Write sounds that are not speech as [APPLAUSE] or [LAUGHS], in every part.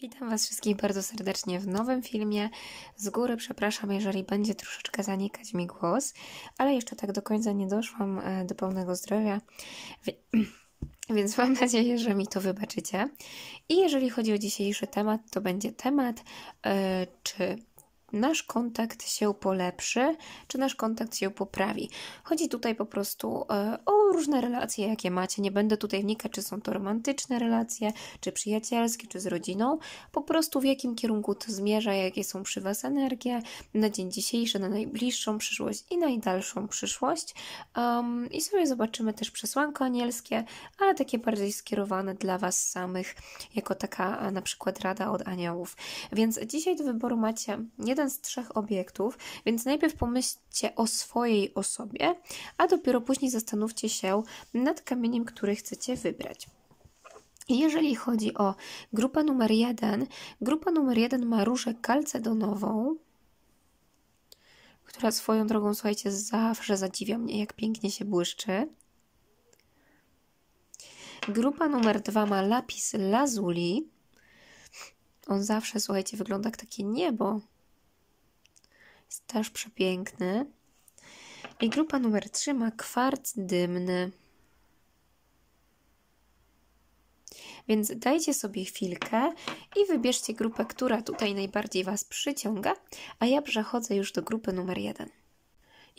Witam Was wszystkich bardzo serdecznie w nowym filmie. Z góry przepraszam, jeżeli będzie troszeczkę zanikać mi głos, ale jeszcze tak do końca nie doszłam e, do pełnego zdrowia. [CLEARS THROAT] Więc mam nadzieję, że mi to wybaczycie. I jeżeli chodzi o dzisiejszy temat, to będzie temat, e, czy nasz kontakt się polepszy, czy nasz kontakt się poprawi. Chodzi tutaj po prostu e, o różne relacje, jakie macie. Nie będę tutaj wnikać, czy są to romantyczne relacje, czy przyjacielskie, czy z rodziną. Po prostu w jakim kierunku to zmierza, jakie są przy Was energie na dzień dzisiejszy, na najbliższą przyszłość i najdalszą przyszłość. Um, I sobie zobaczymy też przesłanko anielskie, ale takie bardziej skierowane dla Was samych, jako taka na przykład rada od aniołów. Więc dzisiaj do wyboru macie nie jeden z trzech obiektów, więc najpierw pomyślcie o swojej osobie, a dopiero później zastanówcie się nad kamieniem, który chcecie wybrać. Jeżeli chodzi o grupę numer jeden, grupa numer jeden ma różę kalcedonową, która swoją drogą, słuchajcie, zawsze zadziwia mnie, jak pięknie się błyszczy. Grupa numer dwa ma lapis lazuli. On zawsze, słuchajcie, wygląda jak takie niebo jest też przepiękny. I grupa numer 3 ma kwarc dymny. Więc dajcie sobie chwilkę i wybierzcie grupę, która tutaj najbardziej Was przyciąga, a ja przechodzę już do grupy numer 1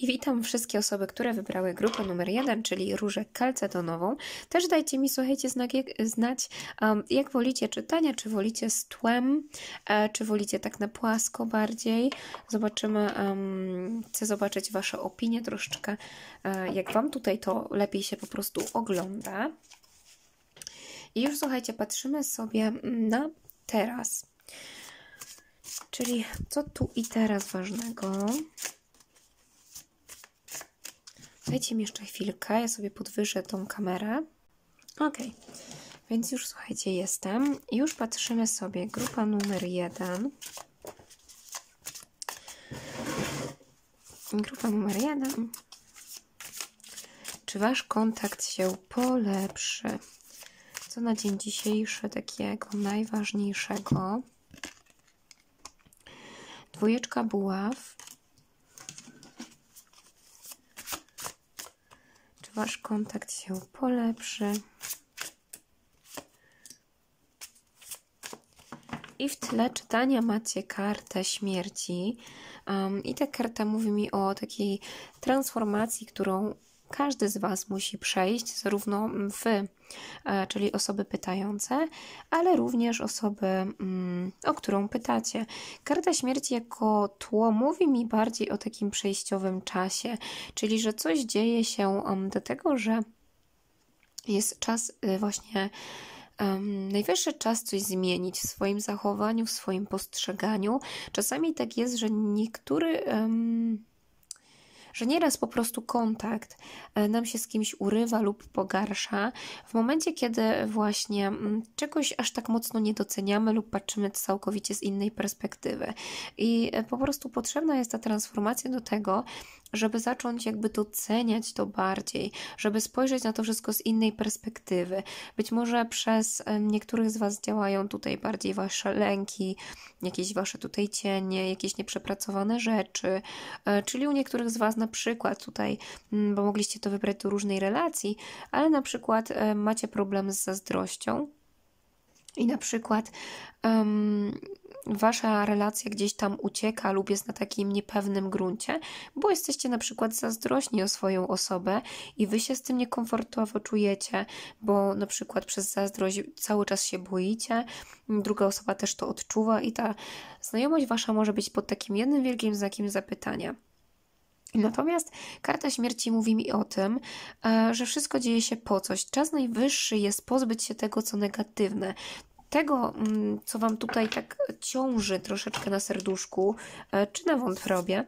i witam wszystkie osoby, które wybrały grupę numer jeden, czyli różę kalcedonową. Też dajcie mi, słuchajcie, znak, znać, um, jak wolicie czytania, czy wolicie z tłem, e, czy wolicie tak na płasko bardziej. Zobaczymy, um, chcę zobaczyć Wasze opinie troszeczkę, e, jak Wam tutaj to lepiej się po prostu ogląda. I już słuchajcie, patrzymy sobie na teraz. Czyli co tu i teraz ważnego? Dajcie mi jeszcze chwilkę, ja sobie podwyżę tą kamerę. Ok, więc już słuchajcie, jestem. Już patrzymy sobie grupa numer jeden. Grupa numer jeden. Czy Wasz kontakt się polepszy? Co na dzień dzisiejszy takiego najważniejszego? Dwójeczka buław Wasz kontakt się polepszy. I w tle czytania macie kartę śmierci. Um, I ta karta mówi mi o takiej transformacji, którą każdy z Was musi przejść, zarówno Wy, e, czyli osoby pytające, ale również osoby, mm, o którą pytacie. Karta śmierci jako tło mówi mi bardziej o takim przejściowym czasie, czyli że coś dzieje się do tego, że jest czas y, właśnie. Um, najwyższy czas coś zmienić w swoim zachowaniu, w swoim postrzeganiu. Czasami tak jest, że niektóry um, że nieraz po prostu kontakt e, nam się z kimś urywa lub pogarsza w momencie, kiedy właśnie mm, czegoś aż tak mocno nie doceniamy lub patrzymy całkowicie z innej perspektywy. I e, po prostu potrzebna jest ta transformacja do tego, żeby zacząć jakby doceniać to bardziej, żeby spojrzeć na to wszystko z innej perspektywy. Być może przez e, niektórych z Was działają tutaj bardziej Wasze lęki, jakieś Wasze tutaj cienie, jakieś nieprzepracowane rzeczy, e, czyli u niektórych z Was na przykład tutaj, mm, bo mogliście to wybrać do różnej relacji, ale na przykład e, macie problem z zazdrością, i na przykład um, wasza relacja gdzieś tam ucieka lub jest na takim niepewnym gruncie, bo jesteście na przykład zazdrośni o swoją osobę i wy się z tym niekomfortowo czujecie, bo na przykład przez zazdrość cały czas się boicie, druga osoba też to odczuwa i ta znajomość wasza może być pod takim jednym wielkim znakiem zapytania. Natomiast karta śmierci mówi mi o tym, e, że wszystko dzieje się po coś. Czas najwyższy jest pozbyć się tego, co negatywne tego, mm, co Wam tutaj tak ciąży troszeczkę na serduszku, e, czy na wątrobie,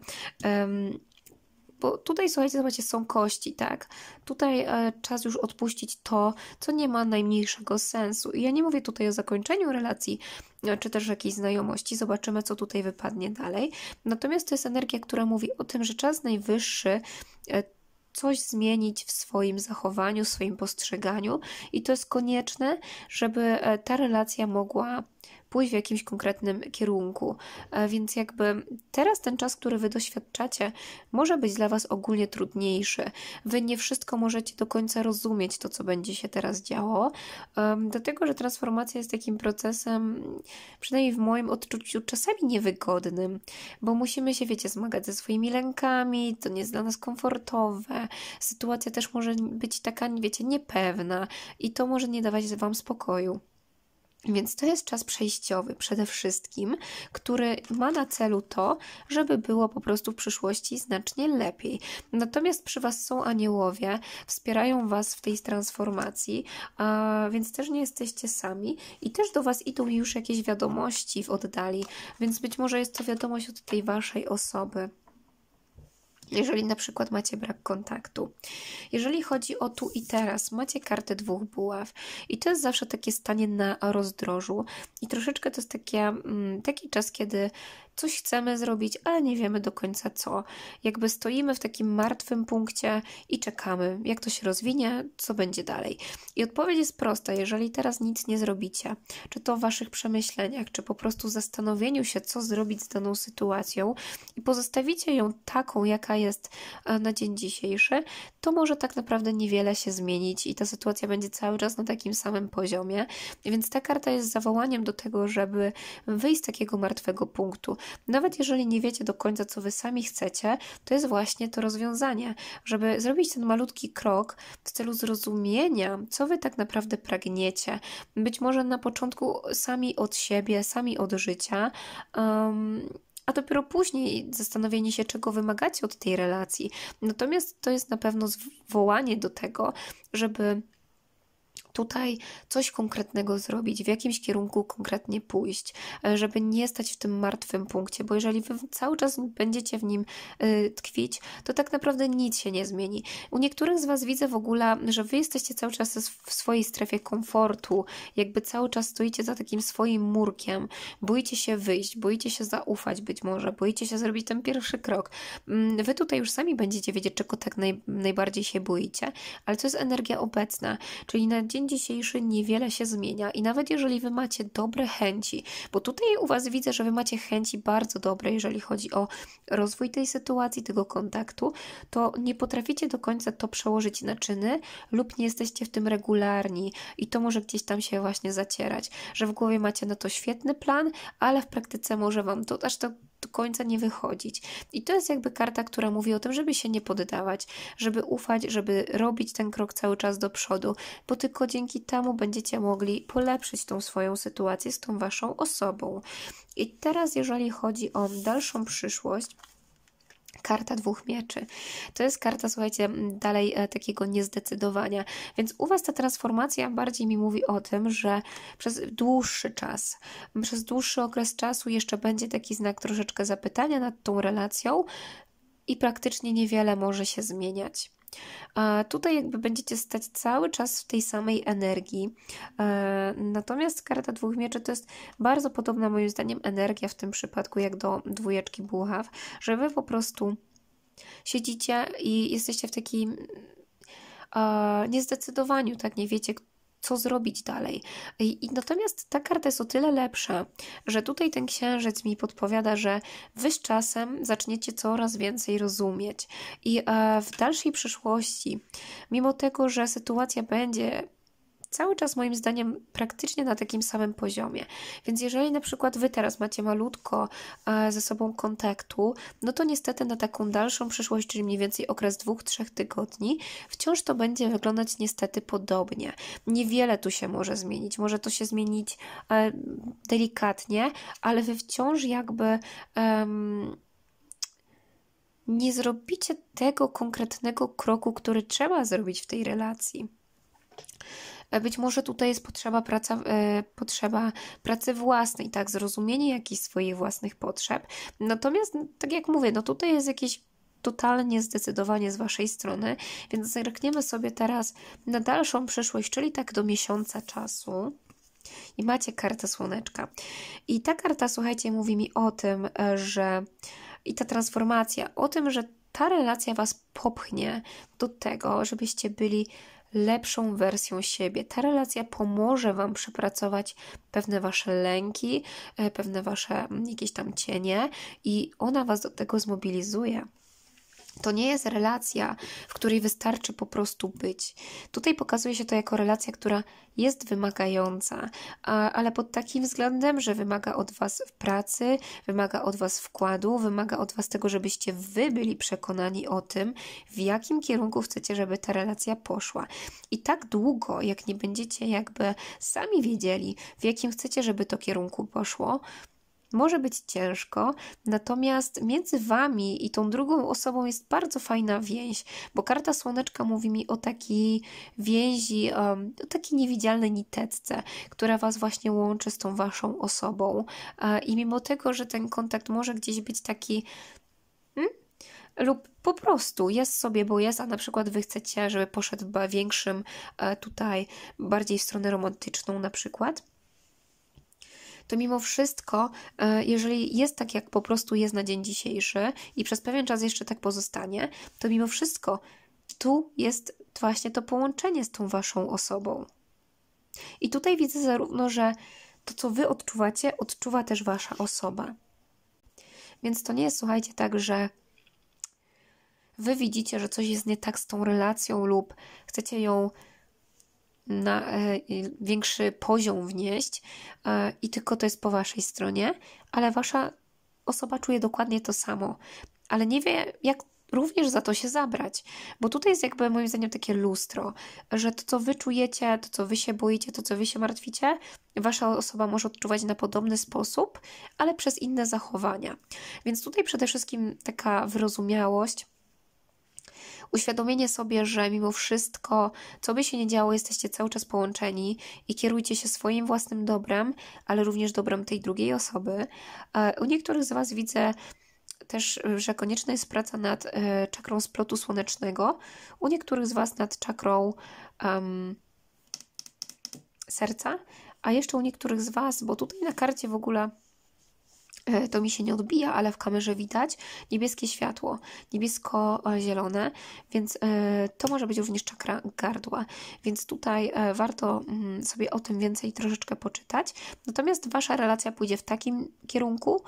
bo tutaj, słuchajcie, zobaczcie, są kości, tak? Tutaj e, czas już odpuścić to, co nie ma najmniejszego sensu. I ja nie mówię tutaj o zakończeniu relacji, e, czy też jakiejś znajomości. Zobaczymy, co tutaj wypadnie dalej. Natomiast to jest energia, która mówi o tym, że czas najwyższy e, coś zmienić w swoim zachowaniu, w swoim postrzeganiu, i to jest konieczne, żeby e, ta relacja mogła pójść w jakimś konkretnym kierunku. E, więc jakby teraz ten czas, który wy doświadczacie, może być dla was ogólnie trudniejszy. Wy nie wszystko możecie do końca rozumieć to, co będzie się teraz działo, dlatego że transformacja jest takim procesem, przynajmniej w moim odczuciu, czasami niewygodnym, bo musimy się, wiecie, zmagać ze swoimi lękami, to nie jest dla nas komfortowe, sytuacja też może być taka, wiecie, niepewna i to może nie dawać Wam spokoju. Więc to jest czas przejściowy przede wszystkim, który ma na celu to, żeby było po prostu w przyszłości znacznie lepiej. Natomiast przy Was są aniołowie, wspierają Was w tej transformacji, więc też nie jesteście sami i też do Was idą już jakieś wiadomości w oddali, więc być może jest to wiadomość od tej Waszej osoby jeżeli na przykład macie brak kontaktu. Jeżeli chodzi o tu i teraz, macie kartę dwóch buław i to jest zawsze takie stanie na rozdrożu i troszeczkę to jest takie, mm, taki czas, kiedy coś chcemy zrobić, ale nie wiemy do końca co. Jakby stoimy w takim martwym punkcie i czekamy, jak to się rozwinie, co będzie dalej. I odpowiedź jest prosta: jeżeli teraz nic nie zrobicie, czy to w waszych przemyśleniach, czy po prostu zastanowieniu się, co zrobić z daną sytuacją i pozostawicie ją taką, jaka jest e, na dzień dzisiejszy, to może tak naprawdę niewiele się zmienić i ta sytuacja będzie cały czas na takim samym poziomie. Więc ta karta jest zawołaniem do tego, żeby wyjść z takiego martwego punktu. Nawet jeżeli nie wiecie do końca, co wy sami chcecie, to jest właśnie to rozwiązanie, żeby zrobić ten malutki krok w celu zrozumienia, co wy tak naprawdę pragniecie. Być może na początku sami od siebie, sami od życia. Um, a dopiero później zastanowienie się, czego wymagacie od tej relacji. Natomiast to jest na pewno zwołanie do tego, żeby tutaj coś konkretnego zrobić, w jakimś kierunku konkretnie pójść, e, żeby nie stać w tym martwym punkcie, bo jeżeli wy cały czas będziecie w nim e, tkwić, to tak naprawdę nic się nie zmieni. U niektórych z Was widzę w ogóle, że Wy jesteście cały czas w swojej strefie komfortu, jakby cały czas stoicie za takim swoim murkiem, boicie się wyjść, boicie się zaufać być może, boicie się zrobić ten pierwszy krok. Mm, wy tutaj już sami będziecie wiedzieć, czego tak naj, najbardziej się boicie, ale co jest energia obecna, czyli na dzień dzień dzisiejszy niewiele się zmienia i nawet jeżeli wy macie dobre chęci, bo tutaj u was widzę, że wy macie chęci bardzo dobre, jeżeli chodzi o rozwój tej sytuacji, tego kontaktu, to nie potraficie do końca to przełożyć na czyny lub nie jesteście w tym regularni i to może gdzieś tam się właśnie zacierać, że w głowie macie na to świetny plan, ale w praktyce może wam to aż tak do końca nie wychodzić. I to jest jakby karta, która mówi o tym, żeby się nie poddawać, żeby ufać, żeby robić ten krok cały czas do przodu, bo tylko dzięki temu będziecie mogli polepszyć tą swoją sytuację z tą waszą osobą. I teraz, jeżeli chodzi o dalszą przyszłość, karta dwóch mieczy. To jest karta, słuchajcie, dalej e, takiego niezdecydowania. Więc u Was ta transformacja bardziej mi mówi o tym, że przez dłuższy czas, przez dłuższy okres czasu jeszcze będzie taki znak troszeczkę zapytania nad tą relacją i praktycznie niewiele może się zmieniać. A tutaj jakby będziecie stać cały czas w tej samej energii. E, natomiast karta dwóch mieczy to jest bardzo podobna moim zdaniem energia w tym przypadku jak do dwójeczki buław, że wy po prostu siedzicie i jesteście w takim e, niezdecydowaniu, tak? Nie wiecie, co zrobić dalej. I, I, natomiast ta karta jest o tyle lepsza, że tutaj ten księżyc mi podpowiada, że wy z czasem zaczniecie coraz więcej rozumieć. I e, w dalszej przyszłości, mimo tego, że sytuacja będzie cały czas moim zdaniem praktycznie na takim samym poziomie. Więc jeżeli na przykład Wy teraz macie malutko e, ze sobą kontaktu, no to niestety na taką dalszą przyszłość, czyli mniej więcej okres dwóch, trzech tygodni, wciąż to będzie wyglądać niestety podobnie. Niewiele tu się może zmienić. Może to się zmienić e, delikatnie, ale Wy wciąż jakby. nie zrobicie tego konkretnego kroku, który trzeba zrobić w tej relacji. E, być może tutaj jest potrzeba, praca, e, potrzeba pracy własnej, tak, zrozumienie jakichś swoich własnych potrzeb. Natomiast, no, tak jak mówię, no tutaj jest jakieś totalnie zdecydowanie z Waszej strony, więc zerkniemy sobie teraz na dalszą przyszłość, czyli tak do miesiąca czasu. I macie kartę słoneczka. I ta karta, słuchajcie, mówi mi o tym, e, że i ta transformacja, o tym, że ta relacja Was popchnie do tego, żebyście byli lepszą wersją siebie. Ta relacja pomoże Wam przepracować pewne Wasze lęki, e, pewne Wasze mm, jakieś tam cienie i ona Was do tego zmobilizuje. To nie jest relacja, w której wystarczy po prostu być. Tutaj pokazuje się to jako relacja, która jest wymagająca, ale pod takim względem, że wymaga od Was pracy, wymaga od Was wkładu, wymaga od Was tego, żebyście Wy byli przekonani o tym, w jakim kierunku chcecie, żeby ta relacja poszła. I tak długo, jak nie będziecie jakby sami wiedzieli, w jakim chcecie, żeby to kierunku poszło, może być ciężko, natomiast między Wami i tą drugą osobą jest bardzo fajna więź, bo karta słoneczka mówi mi o takiej więzi, o takiej niewidzialnej niteczce, która Was właśnie łączy z tą Waszą osobą. E, I mimo tego, że ten kontakt może gdzieś być taki hmm? lub po prostu jest sobie, bo jest, a na przykład wy chcecie, żeby poszedł w większym e, tutaj, bardziej w stronę romantyczną na przykład to mimo wszystko, e, jeżeli jest tak, jak po prostu jest na dzień dzisiejszy i przez pewien czas jeszcze tak pozostanie, to mimo wszystko tu jest właśnie to połączenie z tą waszą osobą. I tutaj widzę zarówno, że to, co wy odczuwacie, odczuwa też wasza osoba. Więc to nie jest, słuchajcie, tak, że wy widzicie, że coś jest nie tak z tą relacją lub chcecie ją na e, większy poziom wnieść e, i tylko to jest po waszej stronie, ale wasza osoba czuje dokładnie to samo, ale nie wie, jak również za to się zabrać, bo tutaj jest jakby moim zdaniem takie lustro, że to, co wy czujecie, to, co wy się boicie, to, co wy się martwicie, wasza osoba może odczuwać na podobny sposób, ale przez inne zachowania. Więc tutaj przede wszystkim taka wyrozumiałość uświadomienie sobie, że mimo wszystko, co by się nie działo, jesteście cały czas połączeni i kierujcie się swoim własnym dobrem, ale również dobrem tej drugiej osoby. E, u niektórych z Was widzę też, że konieczna jest praca nad e, czakrą splotu słonecznego, u niektórych z Was nad czakrą um, serca, a jeszcze u niektórych z Was, bo tutaj na karcie w ogóle E, to mi się nie odbija, ale w kamerze widać niebieskie światło, niebiesko-zielone, więc e, to może być również czakra gardła. Więc tutaj e, warto mm, sobie o tym więcej troszeczkę poczytać. Natomiast wasza relacja pójdzie w takim kierunku,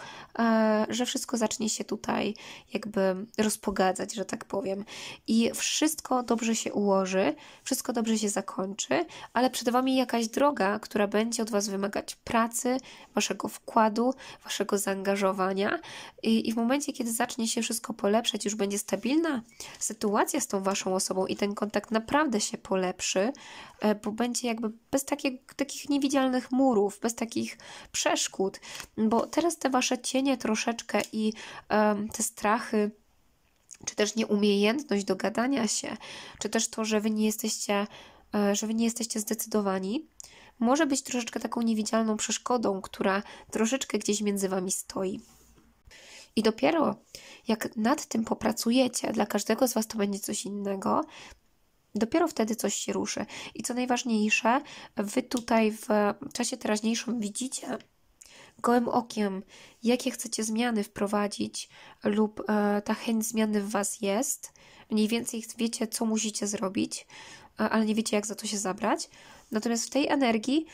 że wszystko zacznie się tutaj jakby rozpogadzać, że tak powiem. I wszystko dobrze się ułoży, wszystko dobrze się zakończy, ale przed wami jakaś droga, która będzie od was wymagać pracy, waszego wkładu, waszego zaangażowania zaangażowania i, i w momencie, kiedy zacznie się wszystko polepszać, już będzie stabilna sytuacja z tą waszą osobą i ten kontakt naprawdę się polepszy, e, bo będzie jakby bez takich takich niewidzialnych murów, bez takich przeszkód, bo teraz te wasze cienie troszeczkę i um, te strachy czy też nieumiejętność dogadania się, czy też to, że wy nie jesteście, e, że wy nie jesteście zdecydowani, może być troszeczkę taką niewidzialną przeszkodą, która troszeczkę gdzieś między wami stoi. I dopiero jak nad tym popracujecie, dla każdego z was to będzie coś innego, dopiero wtedy coś się ruszy. I co najważniejsze, wy tutaj w czasie teraźniejszym widzicie gołym okiem, jakie chcecie zmiany wprowadzić, lub e, ta chęć zmiany w was jest. Mniej więcej wiecie, co musicie zrobić, e, ale nie wiecie, jak za to się zabrać. Natomiast w tej energii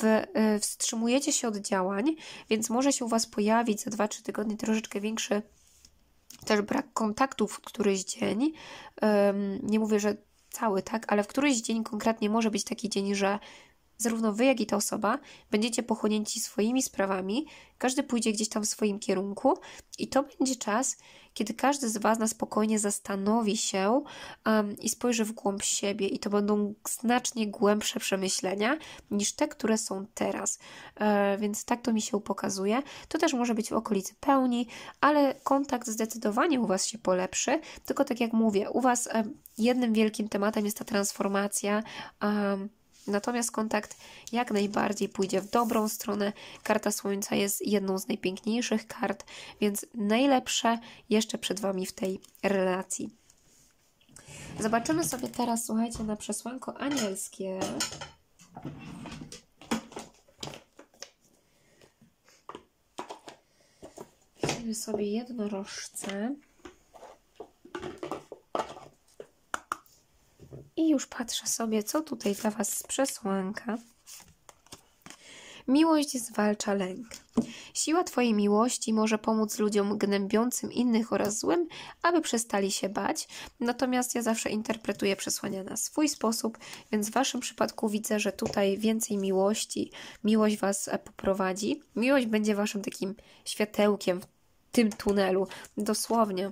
w, y, wstrzymujecie się od działań, więc może się u Was pojawić za 2-3 tygodnie troszeczkę większy też brak kontaktów w któryś dzień. nie mówię, że cały, tak, ale w któryś dzień konkretnie może być taki dzień, że zarówno Wy, jak i ta osoba będziecie pochłonięci swoimi sprawami, każdy pójdzie gdzieś tam w swoim kierunku i to będzie czas, kiedy każdy z Was na spokojnie zastanowi się um, i spojrzy w głąb siebie, i to będą znacznie głębsze przemyślenia niż te, które są teraz. E, więc tak to mi się pokazuje. To też może być w okolicy pełni, ale kontakt zdecydowanie u Was się polepszy. Tylko tak jak mówię, u Was jednym wielkim tematem jest ta transformacja. Um, Natomiast kontakt jak najbardziej pójdzie w dobrą stronę. Karta Słońca jest jedną z najpiękniejszych kart, więc najlepsze jeszcze przed Wami w tej relacji. Zobaczymy sobie teraz, słuchajcie, na przesłanko anielskie. Weźmiemy sobie jednorożce. I już patrzę sobie, co tutaj dla Was przesłanka. Miłość zwalcza lęk. Siła Twojej miłości może pomóc ludziom gnębiącym innych oraz złym, aby przestali się bać. Natomiast ja zawsze interpretuję przesłania na swój sposób, więc w Waszym przypadku widzę, że tutaj więcej miłości, miłość Was poprowadzi. Miłość będzie Waszym takim światełkiem w tym tunelu, dosłownie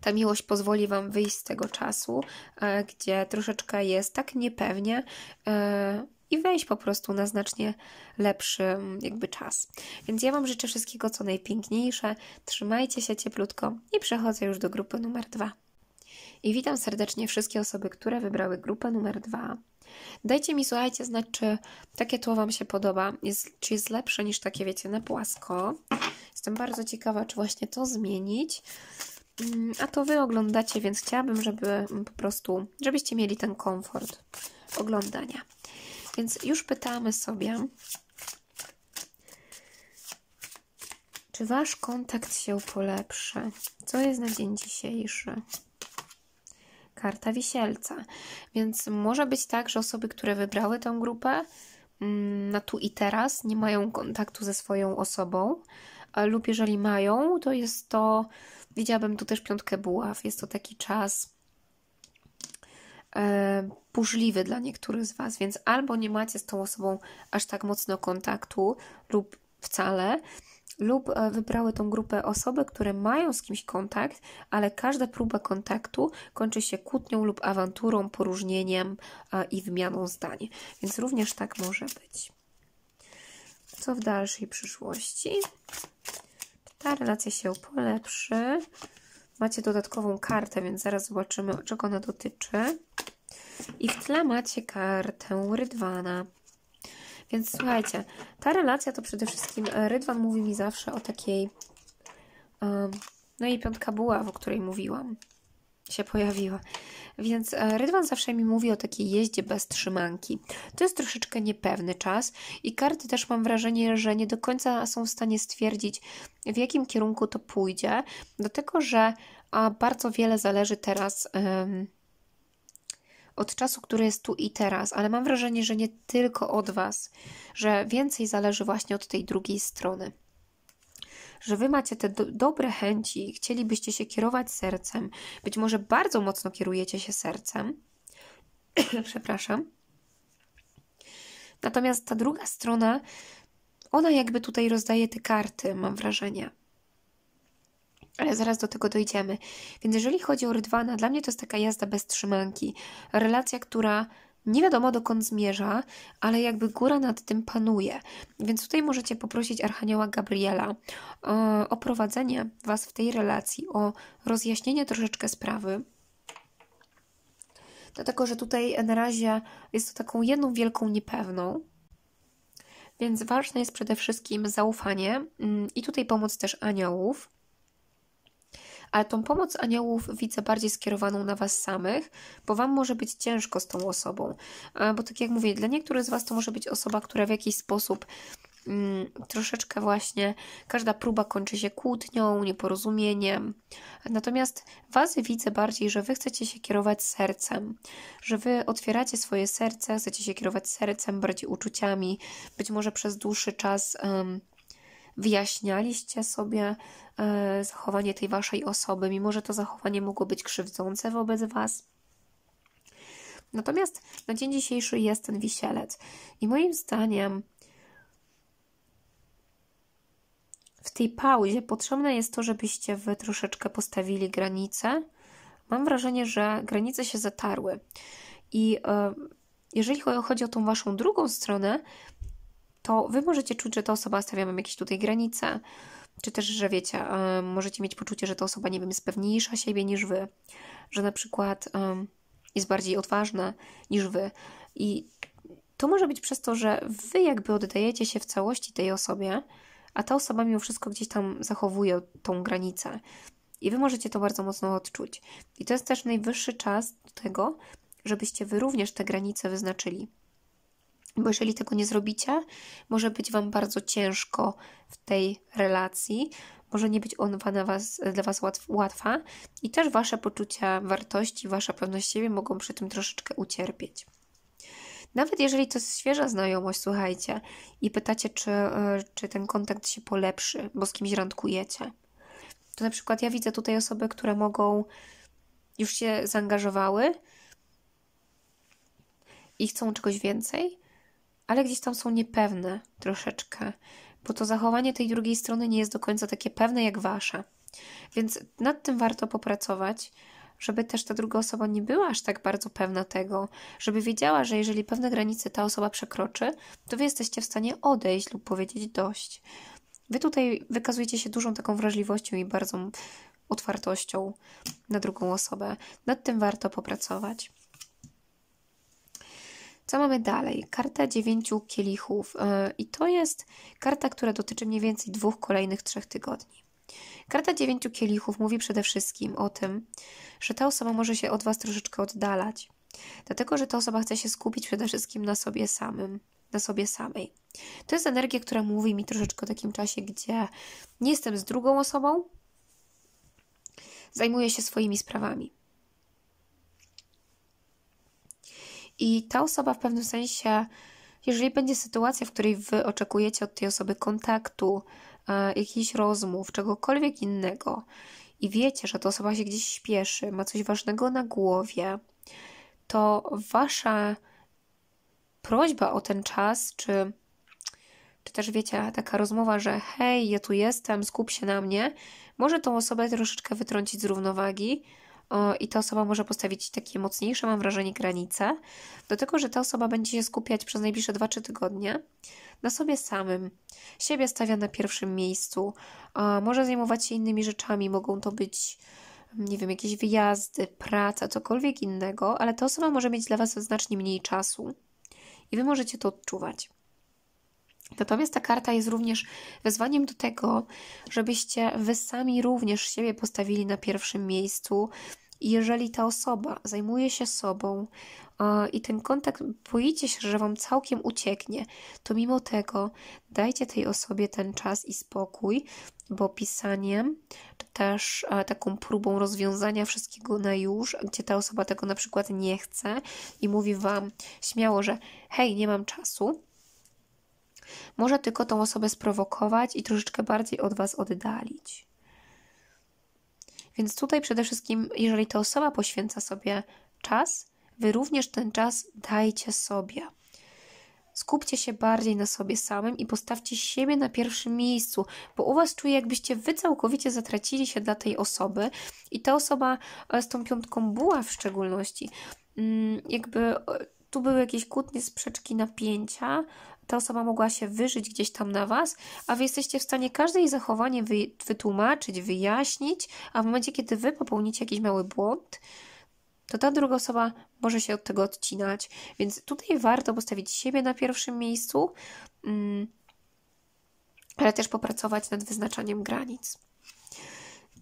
ta miłość pozwoli Wam wyjść z tego czasu, e, gdzie troszeczkę jest tak niepewnie e, i wejść po prostu na znacznie lepszy mm, jakby czas. Więc ja Wam życzę wszystkiego co najpiękniejsze, trzymajcie się cieplutko i przechodzę już do grupy numer dwa. I witam serdecznie wszystkie osoby, które wybrały grupę numer dwa. Dajcie mi, słuchajcie, znać, czy takie tło Wam się podoba, jest, czy jest lepsze niż takie, wiecie, na płasko. Jestem bardzo ciekawa, czy właśnie to zmienić. Mm, a to Wy oglądacie, więc chciałabym, żeby po prostu, żebyście mieli ten komfort oglądania. Więc już pytamy sobie, czy Wasz kontakt się polepszy? Co jest na dzień dzisiejszy? Karta wisielca. Więc może być tak, że osoby, które wybrały tę grupę mm, na tu i teraz, nie mają kontaktu ze swoją osobą, lub jeżeli mają, to jest to Widziałabym tu też piątkę buław. Jest to taki czas e, burzliwy dla niektórych z Was, więc albo nie macie z tą osobą aż tak mocno kontaktu lub wcale, lub e, wybrały tą grupę osoby, które mają z kimś kontakt, ale każda próba kontaktu kończy się kłótnią lub awanturą, poróżnieniem e, i wymianą zdań. Więc również tak może być. Co w dalszej przyszłości? Ta relacja się polepszy. Macie dodatkową kartę, więc zaraz zobaczymy, czego ona dotyczy. I w tle macie kartę Rydwana. Więc słuchajcie, ta relacja to przede wszystkim e, Rydwan mówi mi zawsze o takiej. Um, no i piątka buław, o której mówiłam się pojawiła. Więc e, Rydwan zawsze mi mówi o takiej jeździe bez trzymanki. To jest troszeczkę niepewny czas i karty też mam wrażenie, że nie do końca są w stanie stwierdzić, w jakim kierunku to pójdzie, do tego, że bardzo wiele zależy teraz. Um, od czasu, który jest tu i teraz, ale mam wrażenie, że nie tylko od Was, że więcej zależy właśnie od tej drugiej strony że wy macie te do dobre chęci, chcielibyście się kierować sercem, być może bardzo mocno kierujecie się sercem. [CLEARS THROAT] Przepraszam. Natomiast ta druga strona, ona jakby tutaj rozdaje te karty, mam wrażenie. Ale zaraz do tego dojdziemy. Więc jeżeli chodzi o Rydwana, dla mnie to jest taka jazda bez trzymanki. Relacja, która nie wiadomo dokąd zmierza, ale jakby góra nad tym panuje. Więc tutaj możecie poprosić Archanioła Gabriela e, o prowadzenie Was w tej relacji, o rozjaśnienie troszeczkę sprawy. Dlatego, że tutaj na razie jest to taką jedną wielką niepewną, więc ważne jest przede wszystkim zaufanie mm, i tutaj pomoc też aniołów ale tą pomoc aniołów widzę bardziej skierowaną na Was samych, bo Wam może być ciężko z tą osobą. E, bo tak jak mówię, dla niektórych z Was to może być osoba, która w jakiś sposób mm, troszeczkę właśnie każda próba kończy się kłótnią, nieporozumieniem. Natomiast Was widzę bardziej, że Wy chcecie się kierować sercem, że Wy otwieracie swoje serce, chcecie się kierować sercem, bardziej uczuciami, być może przez dłuższy czas wyjaśnialiście sobie e, zachowanie tej waszej osoby, mimo że to zachowanie mogło być krzywdzące wobec was. Natomiast na dzień dzisiejszy jest ten wisielec. I moim zdaniem w tej pauzie potrzebne jest to, żebyście wy troszeczkę postawili granice. Mam wrażenie, że granice się zatarły. I e, jeżeli chodzi o tą waszą drugą stronę, to wy możecie czuć, że ta osoba stawia wam jakieś tutaj granice, czy też, że wiecie, możecie mieć poczucie, że ta osoba, nie wiem, jest pewniejsza siebie niż wy, że na przykład jest bardziej odważna niż wy. I to może być przez to, że wy jakby oddajecie się w całości tej osobie, a ta osoba mimo wszystko gdzieś tam zachowuje tą granicę. I wy możecie to bardzo mocno odczuć. I to jest też najwyższy czas do tego, żebyście wy również te granice wyznaczyli. Bo jeżeli tego nie zrobicie, może być Wam bardzo ciężko w tej relacji, może nie być ona was, dla Was łatw, łatwa i też Wasze poczucia wartości, Wasza pewność siebie mogą przy tym troszeczkę ucierpieć. Nawet jeżeli to jest świeża znajomość, słuchajcie, i pytacie, czy, e, czy ten kontakt się polepszy, bo z kimś randkujecie, to na przykład ja widzę tutaj osoby, które mogą już się zaangażowały i chcą czegoś więcej, ale gdzieś tam są niepewne troszeczkę, bo to zachowanie tej drugiej strony nie jest do końca takie pewne jak wasze. Więc nad tym warto popracować, żeby też ta druga osoba nie była aż tak bardzo pewna tego, żeby wiedziała, że jeżeli pewne granice ta osoba przekroczy, to wy jesteście w stanie odejść lub powiedzieć dość. Wy tutaj wykazujecie się dużą taką wrażliwością i bardzo otwartością na drugą osobę. Nad tym warto popracować. Co mamy dalej? Karta dziewięciu kielichów y, i to jest karta, która dotyczy mniej więcej dwóch kolejnych trzech tygodni. Karta dziewięciu kielichów mówi przede wszystkim o tym, że ta osoba może się od Was troszeczkę oddalać, dlatego że ta osoba chce się skupić przede wszystkim na sobie samym, na sobie samej. To jest energia, która mówi mi troszeczkę o takim czasie, gdzie nie jestem z drugą osobą, zajmuję się swoimi sprawami. I ta osoba w pewnym sensie, jeżeli będzie sytuacja, w której wy oczekujecie od tej osoby kontaktu, e, jakichś rozmów, czegokolwiek innego, i wiecie, że ta osoba się gdzieś śpieszy, ma coś ważnego na głowie, to wasza prośba o ten czas, czy, czy też wiecie, taka rozmowa, że hej, ja tu jestem, skup się na mnie, może tą osobę troszeczkę wytrącić z równowagi, i ta osoba może postawić takie mocniejsze, mam wrażenie, granice, do tego, że ta osoba będzie się skupiać przez najbliższe 2-3 tygodnie na sobie samym. Siebie stawia na pierwszym miejscu, może zajmować się innymi rzeczami, mogą to być mm, nie wiem, jakieś wyjazdy, praca, cokolwiek innego, ale ta osoba może mieć dla Was znacznie mniej czasu i Wy możecie to odczuwać. Natomiast ta karta jest również wezwaniem do tego, żebyście wy sami również siebie postawili na pierwszym miejscu. jeżeli ta osoba zajmuje się sobą i ten kontakt boicie się, że wam całkiem ucieknie, to mimo tego dajcie tej osobie ten czas i spokój, bo pisaniem, czy też taką próbą rozwiązania wszystkiego na już, gdzie ta osoba tego na przykład nie chce i mówi wam śmiało, że hej, nie mam czasu, może tylko tą osobę sprowokować i troszeczkę bardziej od Was oddalić. Więc tutaj przede wszystkim, jeżeli ta osoba poświęca sobie czas, Wy również ten czas dajcie sobie. Skupcie się bardziej na sobie samym i postawcie siebie na pierwszym miejscu, bo u Was czuję, jakbyście Wy całkowicie zatracili się dla tej osoby i ta osoba e, z tą piątką była w szczególności. Mm, jakby e, tu były jakieś kłótnie, sprzeczki, napięcia, ta osoba mogła się wyżyć gdzieś tam na was, a wy jesteście w stanie każde jej zachowanie wy, wytłumaczyć, wyjaśnić, a w momencie, kiedy wy popełnicie jakiś mały błąd, to ta druga osoba może się od tego odcinać. Więc tutaj warto postawić siebie na pierwszym miejscu, mm, ale też popracować nad wyznaczaniem granic.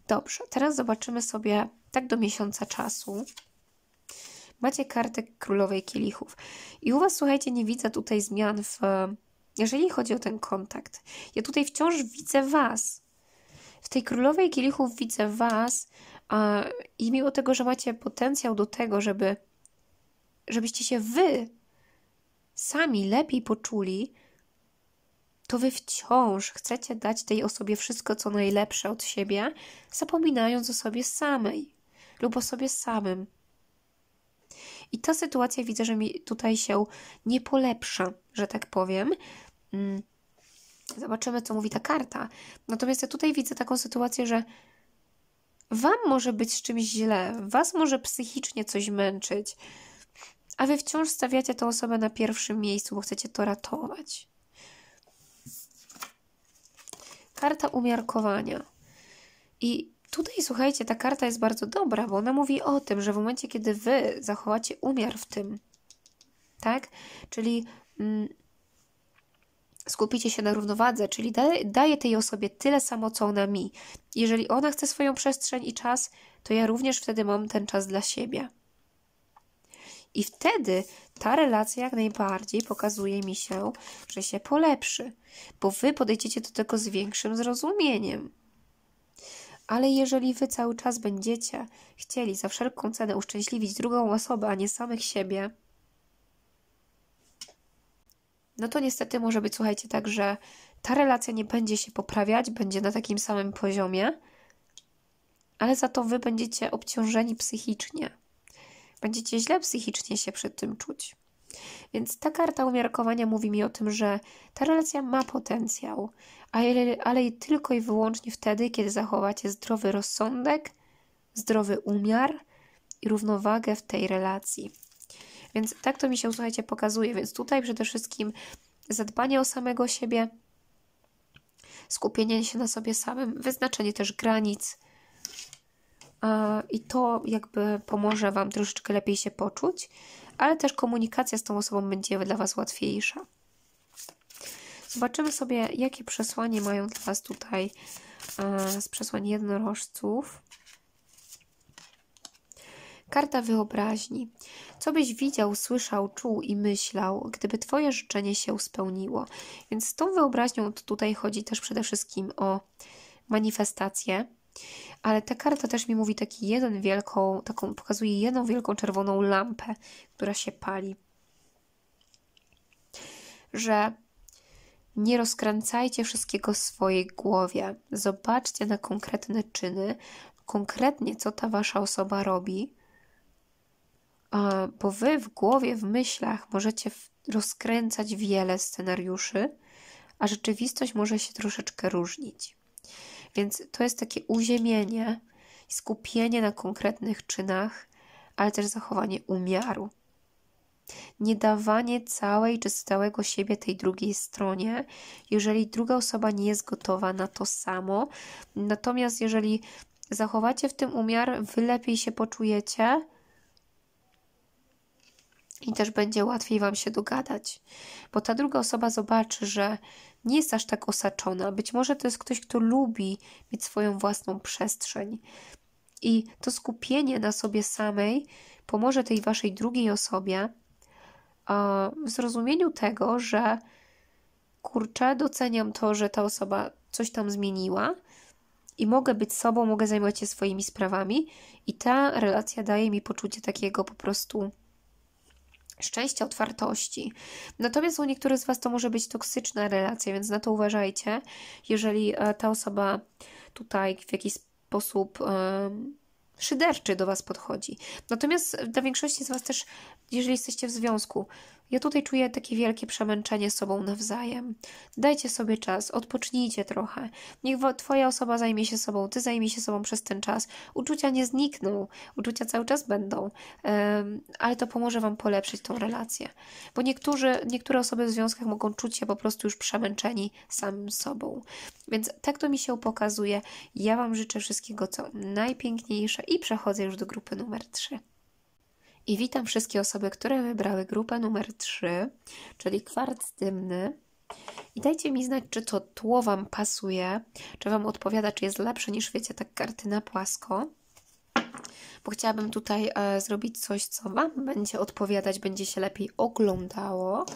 Dobrze, teraz zobaczymy sobie tak do miesiąca czasu, macie kartę królowej kielichów. I u Was, słuchajcie, nie widzę tutaj zmian w. Jeżeli chodzi o ten kontakt, ja tutaj wciąż widzę Was. W tej królowej kielichów widzę Was, a, i mimo tego, że macie potencjał do tego, żeby, żebyście się Wy sami lepiej poczuli, to wy wciąż chcecie dać tej osobie wszystko, co najlepsze od siebie, zapominając o sobie samej lub o sobie samym. I ta sytuacja widzę, że mi tutaj się nie polepsza, że tak powiem. Mm. Zobaczymy, co mówi ta karta. Natomiast ja tutaj widzę taką sytuację, że Wam może być z czymś źle, Was może psychicznie coś męczyć, a Wy wciąż stawiacie tę osobę na pierwszym miejscu, bo chcecie to ratować. Karta umiarkowania. I Tutaj, słuchajcie, ta karta jest bardzo dobra, bo ona mówi o tym, że w momencie, kiedy wy zachowacie umiar w tym, tak? Czyli mm, skupicie się na równowadze, czyli da, daję tej osobie tyle samo, co ona mi. Jeżeli ona chce swoją przestrzeń i czas, to ja również wtedy mam ten czas dla siebie. I wtedy ta relacja jak najbardziej pokazuje mi się, że się polepszy, bo wy podejdziecie do tego z większym zrozumieniem. Ale jeżeli wy cały czas będziecie chcieli za wszelką cenę uszczęśliwić drugą osobę, a nie samych siebie, no to niestety może być, słuchajcie, tak, że ta relacja nie będzie się poprawiać, będzie na takim samym poziomie, ale za to wy będziecie obciążeni psychicznie. Będziecie źle psychicznie się przy tym czuć. Więc ta karta umiarkowania mówi mi o tym, że ta relacja ma potencjał, ale, ale i tylko i wyłącznie wtedy, kiedy zachowacie zdrowy rozsądek, zdrowy umiar i równowagę w tej relacji. Więc tak to mi się, słuchajcie, pokazuje. Więc tutaj przede wszystkim zadbanie o samego siebie, skupienie się na sobie samym, wyznaczenie też granic. I to jakby pomoże Wam troszeczkę lepiej się poczuć, ale też komunikacja z tą osobą będzie dla Was łatwiejsza. Zobaczymy sobie, jakie przesłanie mają dla Was tutaj e, z przesłań jednorożców. Karta wyobraźni. Co byś widział, słyszał, czuł i myślał, gdyby Twoje życzenie się spełniło? Więc z tą wyobraźnią tutaj chodzi też przede wszystkim o manifestację. Ale ta karta też mi mówi taki jeden wielką, taką pokazuje jedną wielką czerwoną lampę, która się pali. Że nie rozkręcajcie wszystkiego w swojej głowie. Zobaczcie na konkretne czyny, konkretnie co ta wasza osoba robi, bo wy w głowie, w myślach możecie rozkręcać wiele scenariuszy, a rzeczywistość może się troszeczkę różnić. Więc to jest takie uziemienie, skupienie na konkretnych czynach, ale też zachowanie umiaru niedawanie całej czy całego siebie tej drugiej stronie, jeżeli druga osoba nie jest gotowa na to samo. Natomiast jeżeli zachowacie w tym umiar, wy lepiej się poczujecie i też będzie łatwiej Wam się dogadać, bo ta druga osoba zobaczy, że nie jest aż tak osaczona. Być może to jest ktoś, kto lubi mieć swoją własną przestrzeń. I to skupienie na sobie samej pomoże tej Waszej drugiej osobie w zrozumieniu tego, że kurczę, doceniam to, że ta osoba coś tam zmieniła i mogę być sobą, mogę zajmować się swoimi sprawami, i ta relacja daje mi poczucie takiego po prostu szczęścia, otwartości. Natomiast u niektórych z Was to może być toksyczna relacja, więc na to uważajcie. Jeżeli e, ta osoba tutaj w jakiś sposób szyderczy do Was podchodzi. Natomiast dla większości z Was też, jeżeli jesteście w związku, ja tutaj czuję takie wielkie przemęczenie sobą nawzajem. Dajcie sobie czas, odpocznijcie trochę. Niech Twoja osoba zajmie się sobą, Ty zajmie się sobą przez ten czas. Uczucia nie znikną, uczucia cały czas będą, ale to pomoże Wam polepszyć tą relację. Bo niektórzy, niektóre osoby w związkach mogą czuć się po prostu już przemęczeni samym sobą. Więc tak to mi się pokazuje. Ja Wam życzę wszystkiego, co najpiękniejsze i przechodzę już do grupy numer 3. I witam wszystkie osoby, które wybrały grupę numer 3, czyli kwarc dymny. I dajcie mi znać, czy to tło Wam pasuje, czy Wam odpowiada, czy jest lepsze niż, wiecie, tak karty na płasko. Bo chciałabym tutaj e, zrobić coś, co Wam będzie odpowiadać, będzie się lepiej oglądało.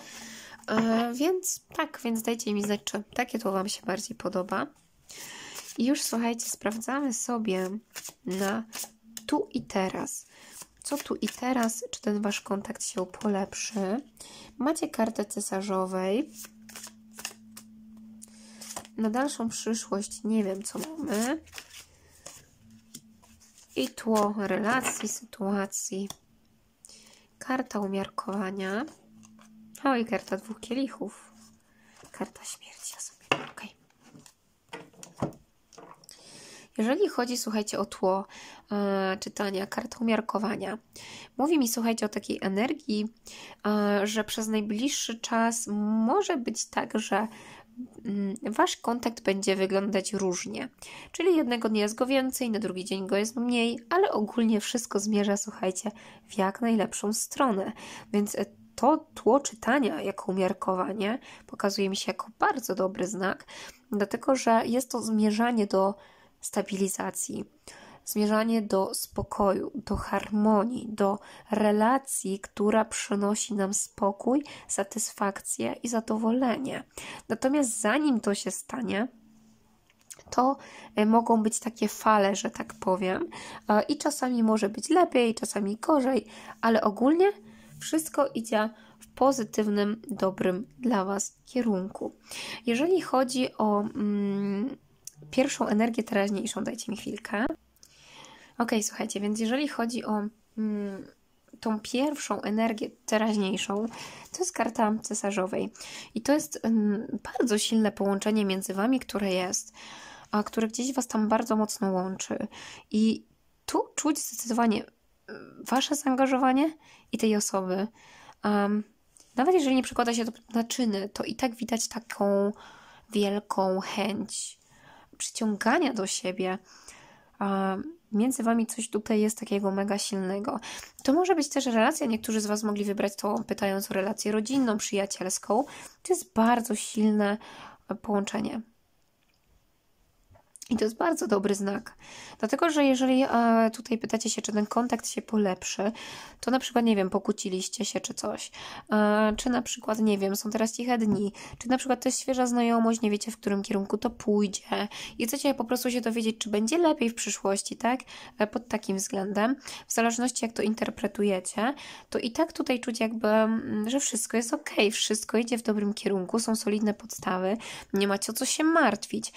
E, więc tak, więc dajcie mi znać, czy takie tło Wam się bardziej podoba. I już słuchajcie, sprawdzamy sobie na tu i teraz co tu i teraz, czy ten Wasz kontakt się polepszy. Macie kartę cesarzowej. Na dalszą przyszłość nie wiem, co mamy. I tło relacji, sytuacji. Karta umiarkowania. O, no i karta dwóch kielichów. Karta śmierci. Jeżeli chodzi, słuchajcie, o tło e, czytania, kart umiarkowania, mówi mi, słuchajcie, o takiej energii, e, że przez najbliższy czas może być tak, że mm, wasz kontakt będzie wyglądać różnie. Czyli jednego dnia jest go więcej, na drugi dzień go jest mniej, ale ogólnie wszystko zmierza, słuchajcie, w jak najlepszą stronę. Więc e, to tło czytania jako umiarkowanie pokazuje mi się jako bardzo dobry znak, dlatego że jest to zmierzanie do stabilizacji, zmierzanie do spokoju, do harmonii, do relacji, która przynosi nam spokój, satysfakcję i zadowolenie. Natomiast zanim to się stanie, to e, mogą być takie fale, że tak powiem, e, i czasami może być lepiej, czasami gorzej, ale ogólnie wszystko idzie w pozytywnym, dobrym dla Was kierunku. Jeżeli chodzi o. Mm, pierwszą energię teraźniejszą, dajcie mi chwilkę. Ok, słuchajcie, więc jeżeli chodzi o mm, tą pierwszą energię teraźniejszą, to jest karta cesarzowej. I to jest mm, bardzo silne połączenie między wami, które jest, a które gdzieś was tam bardzo mocno łączy. I tu czuć zdecydowanie mm, wasze zaangażowanie i tej osoby. Um, nawet jeżeli nie przekłada się to na czyny, to i tak widać taką wielką chęć przyciągania do siebie. A między wami coś tutaj jest takiego mega silnego. To może być też relacja, niektórzy z was mogli wybrać to pytając o relację rodzinną, przyjacielską. To jest bardzo silne połączenie. I to jest bardzo dobry znak, dlatego że jeżeli e, tutaj pytacie się, czy ten kontakt się polepszy, to na przykład, nie wiem, pokłóciliście się czy coś, e, czy na przykład, nie wiem, są teraz ciche dni, czy na przykład to jest świeża znajomość, nie wiecie, w którym kierunku to pójdzie i chcecie po prostu się dowiedzieć, czy będzie lepiej w przyszłości, tak? E, pod takim względem, w zależności jak to interpretujecie, to i tak tutaj czuć jakby, mm, że wszystko jest ok, wszystko idzie w dobrym kierunku, są solidne podstawy, nie macie o co się martwić,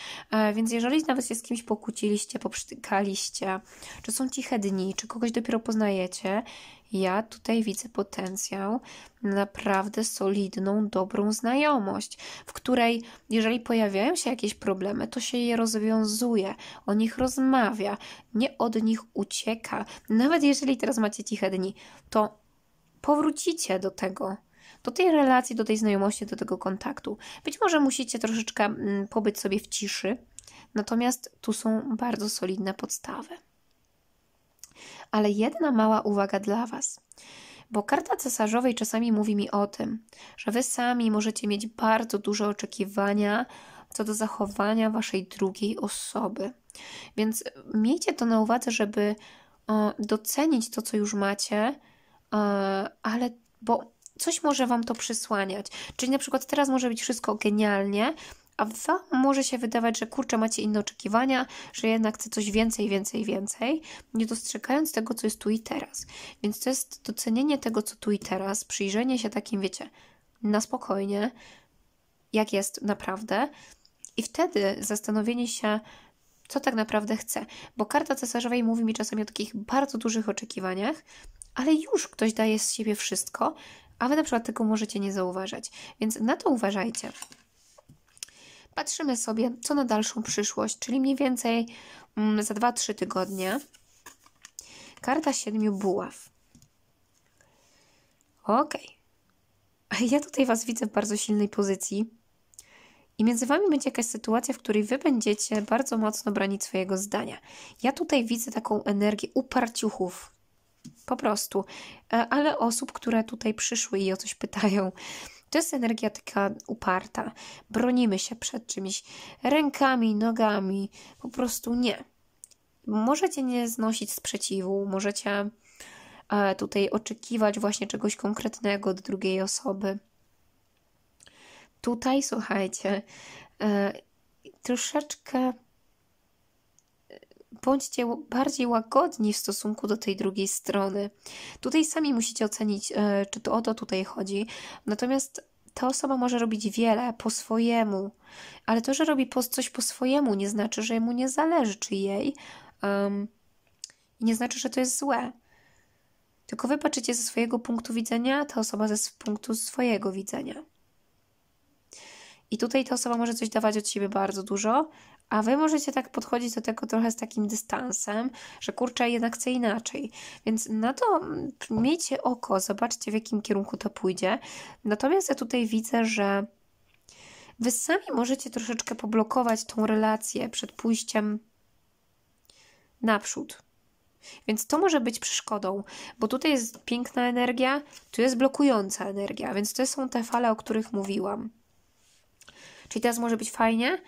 więc jeżeli nawet się z kimś pokłóciliście, poprztykaliście, czy są ciche dni, czy kogoś dopiero poznajecie. Ja tutaj widzę potencjał na naprawdę solidną, dobrą znajomość, w której, jeżeli pojawiają się jakieś problemy, to się je rozwiązuje, o nich rozmawia, nie od nich ucieka. Nawet jeżeli teraz macie ciche dni, to powrócicie do tego, do tej relacji, do tej znajomości, do tego kontaktu. Być może musicie troszeczkę mm, pobyć sobie w ciszy, Natomiast tu są bardzo solidne podstawy. Ale jedna mała uwaga dla Was. Bo karta cesarzowej czasami mówi mi o tym, że Wy sami możecie mieć bardzo duże oczekiwania co do zachowania Waszej drugiej osoby. Więc miejcie to na uwadze, żeby e, docenić to, co już macie, e, ale bo coś może Wam to przysłaniać. Czyli na przykład teraz może być wszystko genialnie, a Wam może się wydawać, że kurczę, macie inne oczekiwania, że jednak chcę coś więcej, więcej, więcej, nie dostrzegając tego, co jest tu i teraz. Więc to jest docenienie tego, co tu i teraz, przyjrzenie się takim, wiecie, na spokojnie, jak jest naprawdę, i wtedy zastanowienie się, co tak naprawdę chcę. Bo karta cesarzowej mówi mi czasami o takich bardzo dużych oczekiwaniach, ale już ktoś daje z siebie wszystko, a wy na przykład tego możecie nie zauważać. Więc na to uważajcie patrzymy sobie, co na dalszą przyszłość, czyli mniej więcej mm, za 2-3 tygodnie. Karta siedmiu buław. Okej. Okay. Ja tutaj Was widzę w bardzo silnej pozycji. I między Wami będzie jakaś sytuacja, w której Wy będziecie bardzo mocno bronić swojego zdania. Ja tutaj widzę taką energię uparciuchów. Po prostu. E, ale osób, które tutaj przyszły i o coś pytają. To jest energia taka uparta. Bronimy się przed czymś rękami, nogami, po prostu nie. Możecie nie znosić sprzeciwu, możecie e, tutaj oczekiwać właśnie czegoś konkretnego od drugiej osoby. Tutaj, słuchajcie, e, troszeczkę bądźcie bardziej łagodni w stosunku do tej drugiej strony. Tutaj sami musicie ocenić, e, czy to o to tutaj chodzi. Natomiast ta osoba może robić wiele po swojemu, ale to, że robi coś po swojemu, nie znaczy, że mu nie zależy, czy jej. Um, nie znaczy, że to jest złe. Tylko wy ze swojego punktu widzenia, ta osoba ze punktu swojego widzenia. I tutaj ta osoba może coś dawać od siebie bardzo dużo, a wy możecie tak podchodzić do tego trochę z takim dystansem, że kurczę, jednak chcę inaczej. Więc na to mm, miejcie oko, zobaczcie w jakim kierunku to pójdzie. Natomiast ja tutaj widzę, że wy sami możecie troszeczkę poblokować tą relację przed pójściem naprzód. Więc to może być przeszkodą, bo tutaj jest piękna energia, tu jest blokująca energia, więc to są te fale, o których mówiłam. Czyli teraz może być fajnie,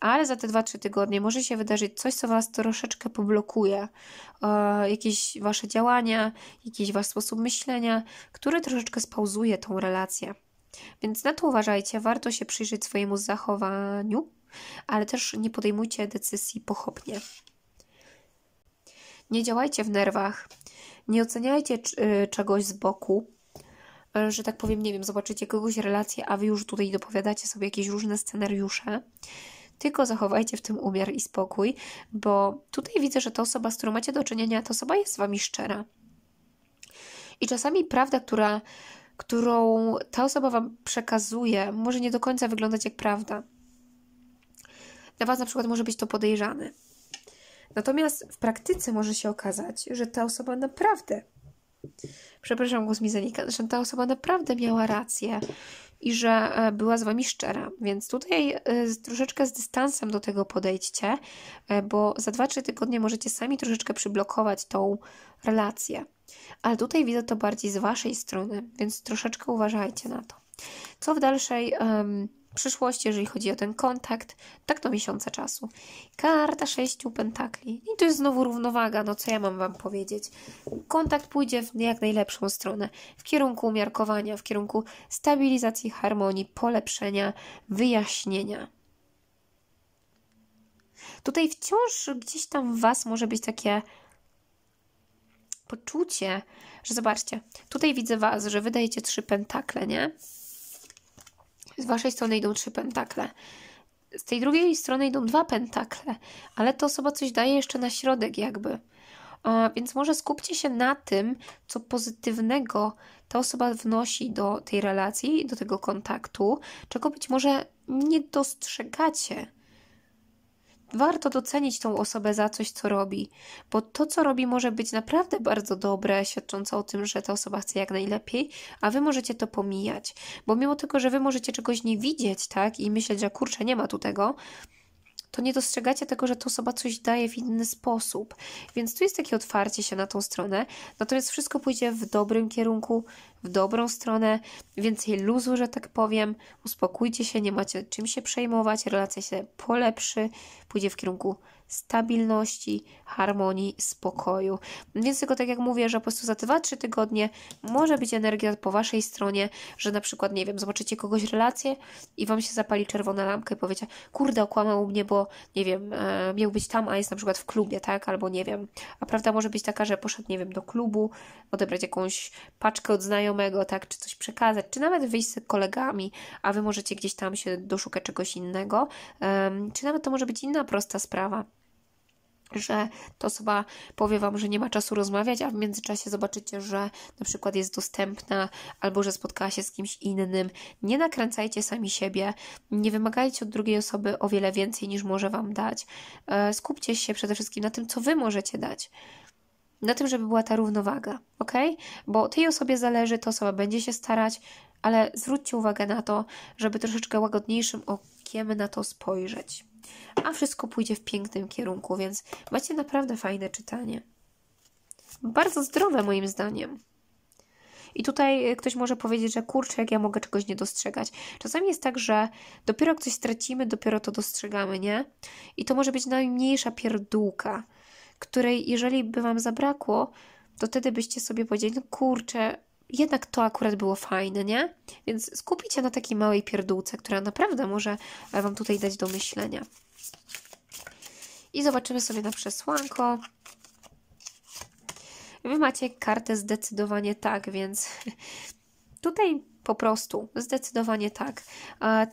ale za te 2-3 tygodnie może się wydarzyć coś, co Was troszeczkę poblokuje. E, jakieś Wasze działania, jakiś Wasz sposób myślenia, który troszeczkę spauzuje tą relację. Więc na to uważajcie, warto się przyjrzeć swojemu zachowaniu, ale też nie podejmujcie decyzji pochopnie. Nie działajcie w nerwach, nie oceniajcie e, czegoś z boku, że tak powiem, nie wiem, zobaczycie kogoś relację, a wy już tutaj dopowiadacie sobie jakieś różne scenariusze. Tylko zachowajcie w tym umiar i spokój, bo tutaj widzę, że ta osoba, z którą macie do czynienia, ta osoba jest z wami szczera. I czasami prawda, która, którą ta osoba wam przekazuje, może nie do końca wyglądać jak prawda. Dla was na przykład może być to podejrzane. Natomiast w praktyce może się okazać, że ta osoba naprawdę Przepraszam, głos mi zanika, że ta osoba naprawdę miała rację i że e, była z wami szczera. Więc tutaj e, troszeczkę z dystansem do tego podejdźcie, e, bo za 2-3 tygodnie możecie sami troszeczkę przyblokować tą relację. Ale tutaj widzę to bardziej z waszej strony, więc troszeczkę uważajcie na to. Co w dalszej. Um, przyszłości, jeżeli chodzi o ten kontakt, tak do miesiąca czasu. Karta sześciu pentakli. I to jest znowu równowaga, no co ja mam Wam powiedzieć. Kontakt pójdzie w jak najlepszą stronę, w kierunku umiarkowania, w kierunku stabilizacji harmonii, polepszenia, wyjaśnienia. Tutaj wciąż gdzieś tam w Was może być takie poczucie, że zobaczcie, tutaj widzę Was, że wydajecie trzy pentakle, nie? Z waszej strony idą trzy pentakle. Z tej drugiej strony idą dwa pentakle, ale ta osoba coś daje jeszcze na środek, jakby. Więc może skupcie się na tym, co pozytywnego ta osoba wnosi do tej relacji, do tego kontaktu, czego być może nie dostrzegacie warto docenić tą osobę za coś, co robi, bo to, co robi, może być naprawdę bardzo dobre, świadczące o tym, że ta osoba chce jak najlepiej, a wy możecie to pomijać, bo mimo tego, że wy możecie czegoś nie widzieć, tak, i myśleć, że kurczę, nie ma tu tego, to nie dostrzegacie tego, że ta osoba coś daje w inny sposób. Więc tu jest takie otwarcie się na tą stronę, natomiast wszystko pójdzie w dobrym kierunku, w dobrą stronę, więcej luzu, że tak powiem, uspokójcie się, nie macie czym się przejmować, relacja się polepszy, pójdzie w kierunku stabilności, harmonii, spokoju. Więc tylko tak jak mówię, że po prostu za 2-3 tygodnie może być energia po waszej stronie, że na przykład, nie wiem, zobaczycie kogoś relację i wam się zapali czerwona lampka i powiecie, kurde, okłamał mnie, bo nie wiem, e, miał być tam, a jest na przykład w klubie, tak? Albo nie wiem. A prawda może być taka, że poszedł, nie wiem, do klubu, odebrać jakąś paczkę od znajomego, tak? Czy coś przekazać, czy nawet wyjść z kolegami, a wy możecie gdzieś tam się doszukać czegoś innego. E, czy nawet to może być inna prosta sprawa że ta osoba powie Wam, że nie ma czasu rozmawiać, a w międzyczasie zobaczycie, że na przykład jest dostępna albo że spotkała się z kimś innym. Nie nakręcajcie sami siebie, nie wymagajcie od drugiej osoby o wiele więcej niż może Wam dać. E, skupcie się przede wszystkim na tym, co Wy możecie dać na tym, żeby była ta równowaga, ok? Bo tej osobie zależy, ta osoba będzie się starać, ale zwróćcie uwagę na to, żeby troszeczkę łagodniejszym okiem na to spojrzeć a wszystko pójdzie w pięknym kierunku, więc macie naprawdę fajne czytanie. Bardzo zdrowe moim zdaniem. I tutaj e, ktoś może powiedzieć, że kurczę, jak ja mogę czegoś nie dostrzegać. Czasami jest tak, że dopiero jak coś stracimy, dopiero to dostrzegamy, nie? I to może być najmniejsza pierdółka, której jeżeli by wam zabrakło, to wtedy byście sobie powiedzieli, no kurczę, jednak to akurat było fajne, nie? Więc skupić się na takiej małej pierdółce, która naprawdę może e, Wam tutaj dać do myślenia. I zobaczymy sobie na przesłanko. Wy macie kartę zdecydowanie tak, więc [LAUGHS] tutaj po prostu, zdecydowanie tak.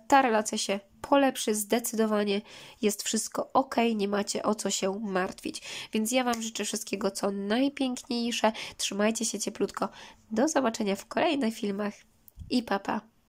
Ta relacja się polepszy, zdecydowanie jest wszystko ok, nie macie o co się martwić. Więc ja Wam życzę wszystkiego, co najpiękniejsze. Trzymajcie się cieplutko. Do zobaczenia w kolejnych filmach i papa. Pa.